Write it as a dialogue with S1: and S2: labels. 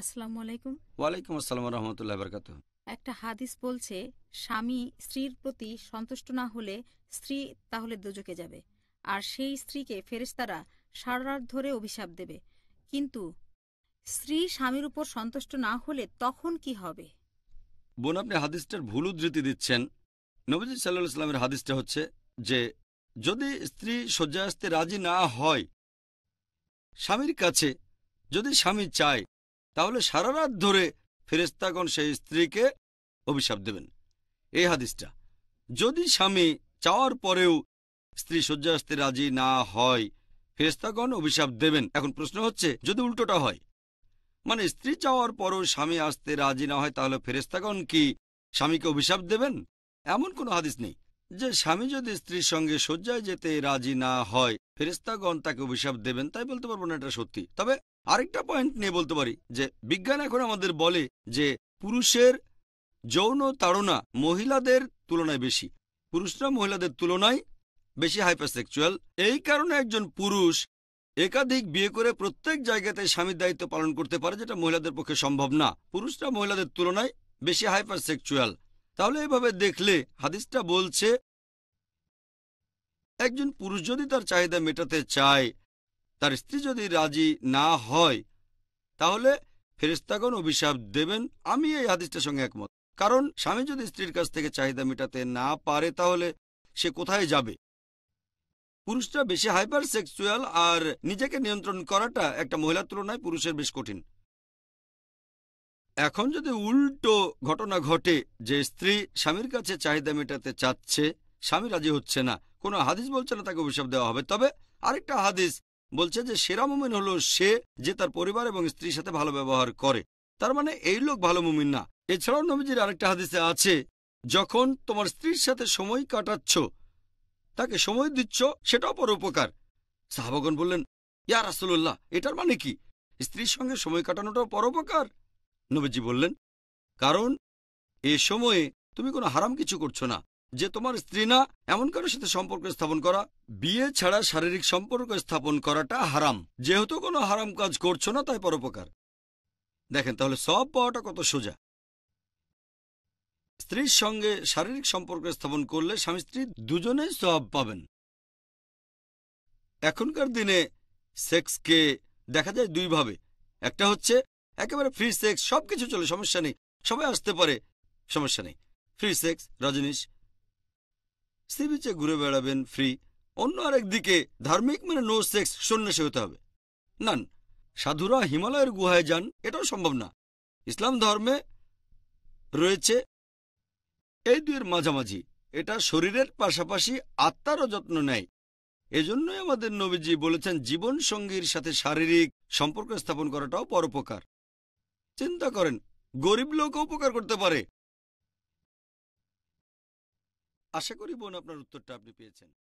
S1: আসসালামু আলাইকুম
S2: ওয়ালাইকুম আসসালাম রহমতুল্লাহ বরকাত
S1: একটা হাদিস বলছে স্বামী স্ত্রীর প্রতি সন্তুষ্ট না হলে স্ত্রী তাহলে দোজকে যাবে আর সেই স্ত্রীকে ফেরেস্তারা সারারাত ধরে অভিশাপ দেবে কিন্তু স্ত্রী স্বামীর উপর সন্তুষ্ট না হলে তখন কি হবে
S2: বোন আপনি হাদিসটার ভুল উদ্ধৃতি দিচ্ছেন নবীজ সাল্লাহ ইসলামের হাদিসটা হচ্ছে যে যদি স্ত্রী শয্যা আসতে রাজি না হয় স্বামীর কাছে যদি স্বামী চায় তাহলে সারা রাত ধরে ফেরেস্তাগণ সেই স্ত্রীকে অভিশাপ দেবেন এই হাদিসটা যদি স্বামী চাওয়ার পরেও স্ত্রী শয্যাস্তে রাজি না হয় ফেরেস্তাগণ অভিশাপ দেবেন এখন প্রশ্ন হচ্ছে যদি উল্টোটা হয় মানে স্ত্রী চাওয়ার পরও স্বামী আসতে রাজি না হয় তাহলে ফেরেস্তাগণ কি স্বামীকে অভিশাপ দেবেন এমন কোনো হাদিস নেই যে স্বামী যদি স্ত্রীর সঙ্গে শয্যায় যেতে রাজি না হয় ফেরিস্তাগণ তাকে অভিশাপ দেবেন তাই বলতে পারবো না এটা সত্যি তবে আরেকটা পয়েন্ট নিয়ে বলতে পারি যে বিজ্ঞান এখন আমাদের বলে যে পুরুষের যৌন তাড়না মহিলাদের তুলনায় বেশি পুরুষরা মহিলাদের তুলনায় বেশি হাইপারসেকচুয়াল এই কারণে একজন পুরুষ একাধিক বিয়ে করে প্রত্যেক জায়গাতে স্বামীর দায়িত্ব পালন করতে পারে যেটা মহিলাদের পক্ষে সম্ভব না পুরুষরা মহিলাদের তুলনায় বেশি হাইপারসেকচুয়াল তাহলে এভাবে দেখলে হাদিসটা বলছে একজন পুরুষ যদি তার চাহিদা মেটাতে চায় তার স্ত্রী যদি রাজি না হয় তাহলে ফেরিস্তাগণ অভিশাপ দেবেন আমি এই হাদিসটার সঙ্গে একমত কারণ স্বামী যদি স্ত্রীর কাছ থেকে চাহিদা মেটাতে না পারে তাহলে সে কোথায় যাবে পুরুষরা বেশি হাইপার সেক্সুয়াল আর নিজেকে নিয়ন্ত্রণ করাটা একটা মহিলার তুলনায় পুরুষের বেশ কঠিন এখন যদি উল্টো ঘটনা ঘটে যে স্ত্রী স্বামীর কাছে চাহিদা মেটাতে চাচ্ছে স্বামী রাজি হচ্ছে না কোনো হাদিস বলছে না তাকে অভিশাপ দেওয়া হবে তবে আরেকটা হাদিস বলছে যে সেরা মোমিন হল সে যে তার পরিবার এবং স্ত্রীর সাথে ভালো ব্যবহার করে তার মানে এই লোক ভালো মুমিন না এছাড়াও নবীজির আরেকটা হাদিসে আছে যখন তোমার স্ত্রীর সাথে সময় কাটাচ্ছ তাকে সময় দিচ্ছ সেটাও পর উপকার সাহাবগন বললেন ইয়া রাসুল্লাহ এটার মানে কি স্ত্রীর সঙ্গে সময় কাটানোটাও পরোপকার নবীজি বললেন কারণ এ সময়ে তুমি কোনো হারাম কিছু করছো না যে তোমার স্ত্রী না এমন কারোর সাথে সম্পর্ক স্থাপন করা বিয়ে ছাড়া শারীরিক সম্পর্ক স্থাপন করাটা হারাম যেহেতু কোনো হারাম কাজ করছো না তাই পরোপকার দেখেন তাহলে সব পাওয়াটা কত সোজা স্ত্রীর সঙ্গে শারীরিক সম্পর্ক স্থাপন করলে স্বামী স্ত্রী দুজনেই সব পাবেন এখনকার দিনে সেক্সকে দেখা যায় দুইভাবে একটা হচ্ছে একেবারে ফ্রি সেক্স সব কিছু চলে সমস্যা নেই সবাই আসতে পারে সমস্যা নেই ফ্রি সেক্স রজনীশ সি বিচে ঘুরে বেড়াবেন ফ্রি অন্য আরেক দিকে ধার্মিক মানে নো সেক্স সন্ন্যাসী হতে হবে নান সাধুরা হিমালয়ের গুহায় যান এটাও সম্ভব না ইসলাম ধর্মে রয়েছে এই দুয়ের মাঝামাঝি এটা শরীরের পাশাপাশি আত্মারও যত্ন নেয় এজন্যই আমাদের নবীজি বলেছেন জীবন সঙ্গীর সাথে শারীরিক সম্পর্ক স্থাপন করাটাও পরোপকার চিন্তা করেন গরিব লোক উপকার করতে পারে আশা করি বোন আপনার উত্তরটা আপনি পেয়েছেন